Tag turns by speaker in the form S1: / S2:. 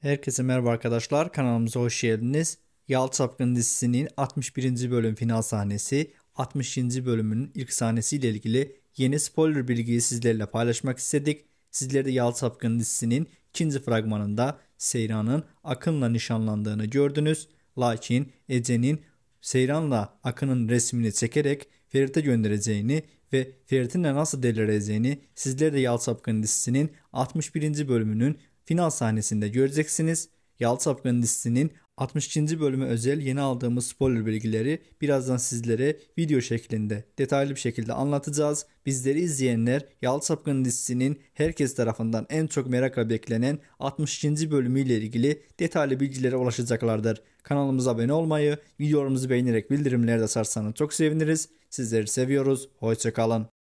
S1: Herkese merhaba arkadaşlar kanalımıza hoş geldiniz. Yalçı dizisinin 61. bölüm final sahnesi 60. bölümünün ilk sahnesiyle ilgili yeni spoiler bilgiyi sizlerle paylaşmak istedik. Sizlere de Yalçı dizisinin 2. fragmanında Seyran'ın Akın'la nişanlandığını gördünüz. Lakin Ece'nin Seyran'la Akın'ın resmini çekerek Ferit'e göndereceğini ve Ferit'in de nasıl delireceğini sizlere de Yalçı dizisinin 61. bölümünün final sahnesinde göreceksiniz. Yalçı Dizisi'nin 62. bölüme özel yeni aldığımız spoiler bilgileri birazdan sizlere video şeklinde detaylı bir şekilde anlatacağız. Bizleri izleyenler Yalçı Sapkın dizisinin herkes tarafından en çok merakla beklenen 62. bölümüyle ilgili detaylı bilgilere ulaşacaklardır. Kanalımıza abone olmayı, videolarımızı beğenerek bildirimleri de sarsanız çok seviniriz. Sizleri seviyoruz. Hoşçakalın.